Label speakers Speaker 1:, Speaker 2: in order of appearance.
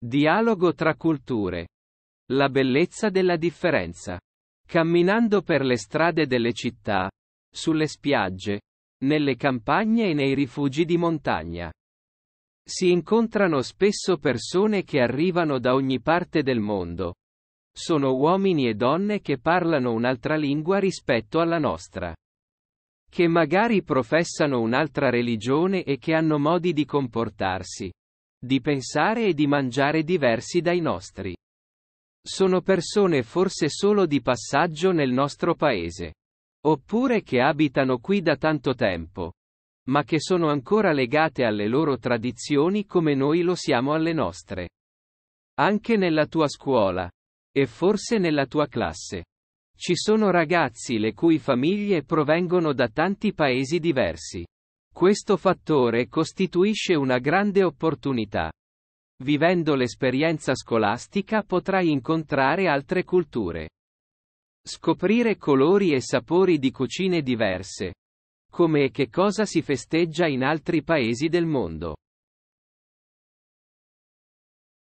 Speaker 1: Dialogo tra culture. La bellezza della differenza. Camminando per le strade delle città, sulle spiagge, nelle campagne e nei rifugi di montagna. Si incontrano spesso persone che arrivano da ogni parte del mondo. Sono uomini e donne che parlano un'altra lingua rispetto alla nostra. Che magari professano un'altra religione e che hanno modi di comportarsi, di pensare e di mangiare diversi dai nostri. Sono persone forse solo di passaggio nel nostro paese. Oppure che abitano qui da tanto tempo. Ma che sono ancora legate alle loro tradizioni come noi lo siamo alle nostre. Anche nella tua scuola. E forse nella tua classe. Ci sono ragazzi le cui famiglie provengono da tanti paesi diversi. Questo fattore costituisce una grande opportunità. Vivendo l'esperienza scolastica potrai incontrare altre culture. Scoprire colori e sapori di cucine diverse. Come e che cosa si festeggia in altri paesi del mondo.